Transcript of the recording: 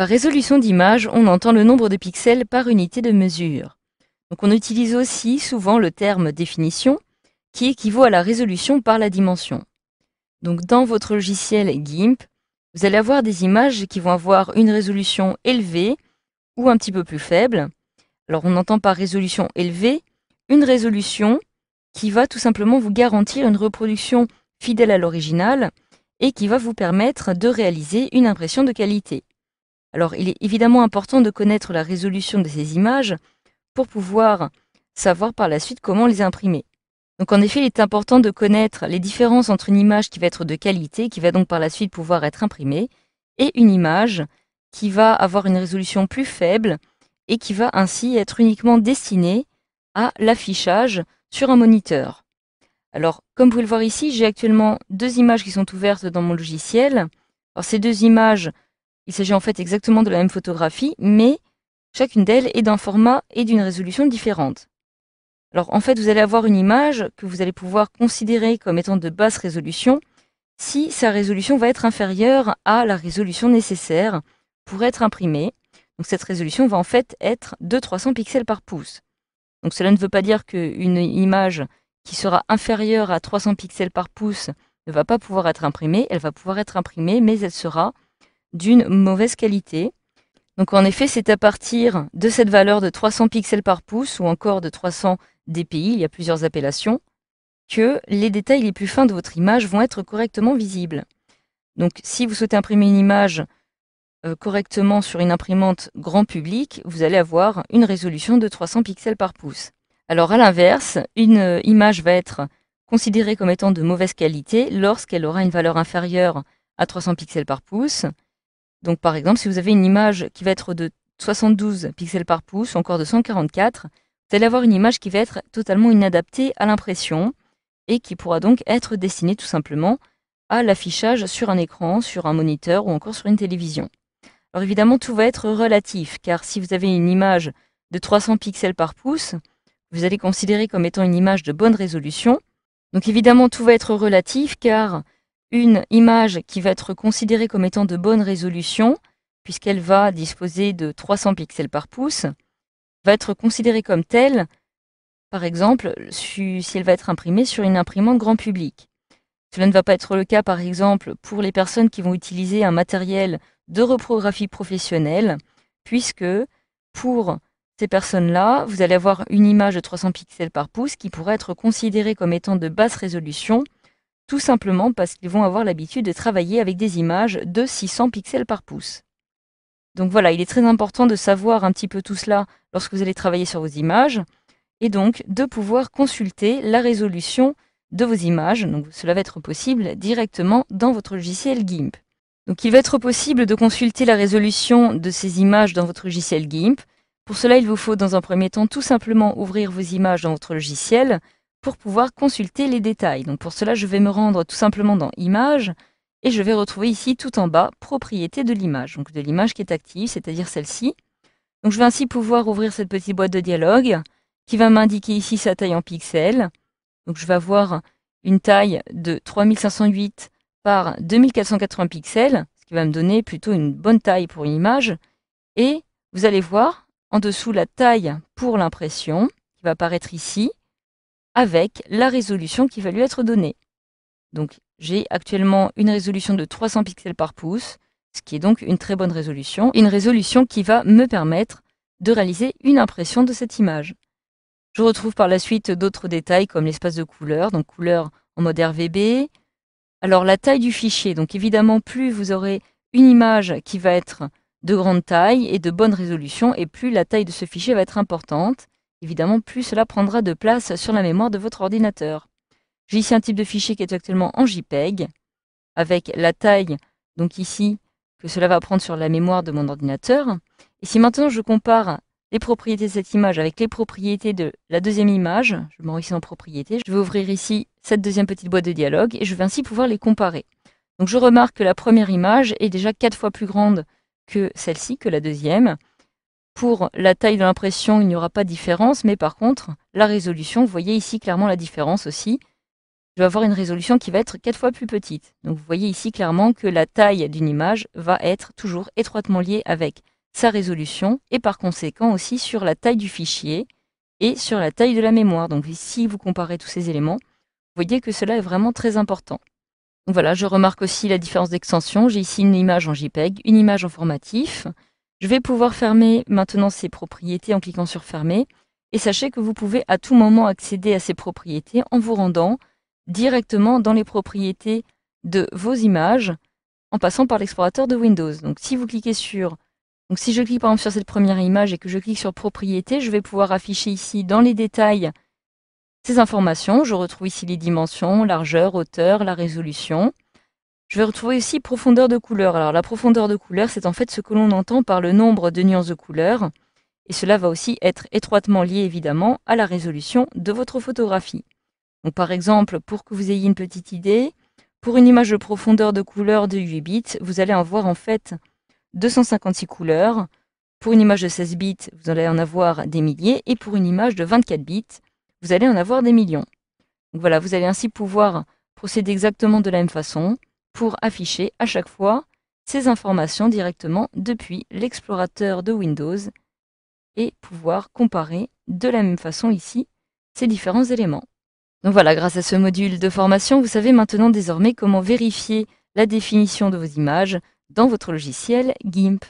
Par résolution d'image, on entend le nombre de pixels par unité de mesure. Donc on utilise aussi souvent le terme définition qui équivaut à la résolution par la dimension. Donc dans votre logiciel GIMP, vous allez avoir des images qui vont avoir une résolution élevée ou un petit peu plus faible. Alors on entend par résolution élevée une résolution qui va tout simplement vous garantir une reproduction fidèle à l'original et qui va vous permettre de réaliser une impression de qualité. Alors, il est évidemment important de connaître la résolution de ces images pour pouvoir savoir par la suite comment les imprimer. Donc, en effet, il est important de connaître les différences entre une image qui va être de qualité, qui va donc par la suite pouvoir être imprimée, et une image qui va avoir une résolution plus faible et qui va ainsi être uniquement destinée à l'affichage sur un moniteur. Alors, comme vous pouvez le voir ici, j'ai actuellement deux images qui sont ouvertes dans mon logiciel. Alors, ces deux images il s'agit en fait exactement de la même photographie, mais chacune d'elles est d'un format et d'une résolution différente. Alors en fait, vous allez avoir une image que vous allez pouvoir considérer comme étant de basse résolution si sa résolution va être inférieure à la résolution nécessaire pour être imprimée. Donc cette résolution va en fait être de 300 pixels par pouce. Donc cela ne veut pas dire qu'une image qui sera inférieure à 300 pixels par pouce ne va pas pouvoir être imprimée, elle va pouvoir être imprimée, mais elle sera d'une mauvaise qualité. Donc en effet, c'est à partir de cette valeur de 300 pixels par pouce ou encore de 300 DPI, il y a plusieurs appellations, que les détails les plus fins de votre image vont être correctement visibles. Donc si vous souhaitez imprimer une image euh, correctement sur une imprimante grand public, vous allez avoir une résolution de 300 pixels par pouce. Alors à l'inverse, une euh, image va être considérée comme étant de mauvaise qualité lorsqu'elle aura une valeur inférieure à 300 pixels par pouce, donc par exemple, si vous avez une image qui va être de 72 pixels par pouce ou encore de 144, vous allez avoir une image qui va être totalement inadaptée à l'impression et qui pourra donc être destinée tout simplement à l'affichage sur un écran, sur un moniteur ou encore sur une télévision. Alors évidemment, tout va être relatif, car si vous avez une image de 300 pixels par pouce, vous allez considérer comme étant une image de bonne résolution. Donc évidemment, tout va être relatif, car une image qui va être considérée comme étant de bonne résolution, puisqu'elle va disposer de 300 pixels par pouce, va être considérée comme telle, par exemple, si elle va être imprimée sur une imprimante grand public. Cela ne va pas être le cas, par exemple, pour les personnes qui vont utiliser un matériel de reprographie professionnelle, puisque pour ces personnes-là, vous allez avoir une image de 300 pixels par pouce qui pourrait être considérée comme étant de basse résolution, tout simplement parce qu'ils vont avoir l'habitude de travailler avec des images de 600 pixels par pouce. Donc voilà, il est très important de savoir un petit peu tout cela lorsque vous allez travailler sur vos images, et donc de pouvoir consulter la résolution de vos images, donc cela va être possible directement dans votre logiciel GIMP. Donc il va être possible de consulter la résolution de ces images dans votre logiciel GIMP. Pour cela, il vous faut dans un premier temps tout simplement ouvrir vos images dans votre logiciel, pour pouvoir consulter les détails. Donc pour cela, je vais me rendre tout simplement dans Images et je vais retrouver ici tout en bas Propriétés de l'image, donc de l'image qui est active, c'est-à-dire celle-ci. Donc je vais ainsi pouvoir ouvrir cette petite boîte de dialogue qui va m'indiquer ici sa taille en pixels. Donc je vais avoir une taille de 3508 par 2480 pixels, ce qui va me donner plutôt une bonne taille pour une image. Et vous allez voir en dessous la taille pour l'impression qui va apparaître ici avec la résolution qui va lui être donnée. Donc j'ai actuellement une résolution de 300 pixels par pouce, ce qui est donc une très bonne résolution, une résolution qui va me permettre de réaliser une impression de cette image. Je retrouve par la suite d'autres détails comme l'espace de couleur, donc couleur en mode RVB. Alors la taille du fichier, donc évidemment plus vous aurez une image qui va être de grande taille et de bonne résolution, et plus la taille de ce fichier va être importante. Évidemment, plus cela prendra de place sur la mémoire de votre ordinateur. J'ai ici un type de fichier qui est actuellement en JPEG, avec la taille, donc ici, que cela va prendre sur la mémoire de mon ordinateur. Et si maintenant je compare les propriétés de cette image avec les propriétés de la deuxième image, je m'en en propriété, je vais ouvrir ici cette deuxième petite boîte de dialogue et je vais ainsi pouvoir les comparer. Donc je remarque que la première image est déjà quatre fois plus grande que celle-ci, que la deuxième, pour la taille de l'impression, il n'y aura pas de différence, mais par contre, la résolution, vous voyez ici clairement la différence aussi. Je vais avoir une résolution qui va être 4 fois plus petite. Donc vous voyez ici clairement que la taille d'une image va être toujours étroitement liée avec sa résolution et par conséquent aussi sur la taille du fichier et sur la taille de la mémoire. Donc si vous comparez tous ces éléments, vous voyez que cela est vraiment très important. Donc voilà, je remarque aussi la différence d'extension. J'ai ici une image en JPEG, une image en formatif, je vais pouvoir fermer maintenant ces propriétés en cliquant sur fermer. Et sachez que vous pouvez à tout moment accéder à ces propriétés en vous rendant directement dans les propriétés de vos images en passant par l'explorateur de Windows. Donc si vous cliquez sur donc si je clique par exemple sur cette première image et que je clique sur propriétés, je vais pouvoir afficher ici dans les détails ces informations. Je retrouve ici les dimensions, largeur, hauteur, la résolution. Je vais retrouver aussi profondeur de couleur. Alors la profondeur de couleur, c'est en fait ce que l'on entend par le nombre de nuances de couleurs, Et cela va aussi être étroitement lié évidemment à la résolution de votre photographie. Donc par exemple, pour que vous ayez une petite idée, pour une image de profondeur de couleur de 8 bits, vous allez en voir en fait 256 couleurs. Pour une image de 16 bits, vous allez en avoir des milliers. Et pour une image de 24 bits, vous allez en avoir des millions. Donc voilà, vous allez ainsi pouvoir procéder exactement de la même façon pour afficher à chaque fois ces informations directement depuis l'explorateur de Windows et pouvoir comparer de la même façon ici ces différents éléments. Donc voilà, grâce à ce module de formation, vous savez maintenant désormais comment vérifier la définition de vos images dans votre logiciel GIMP.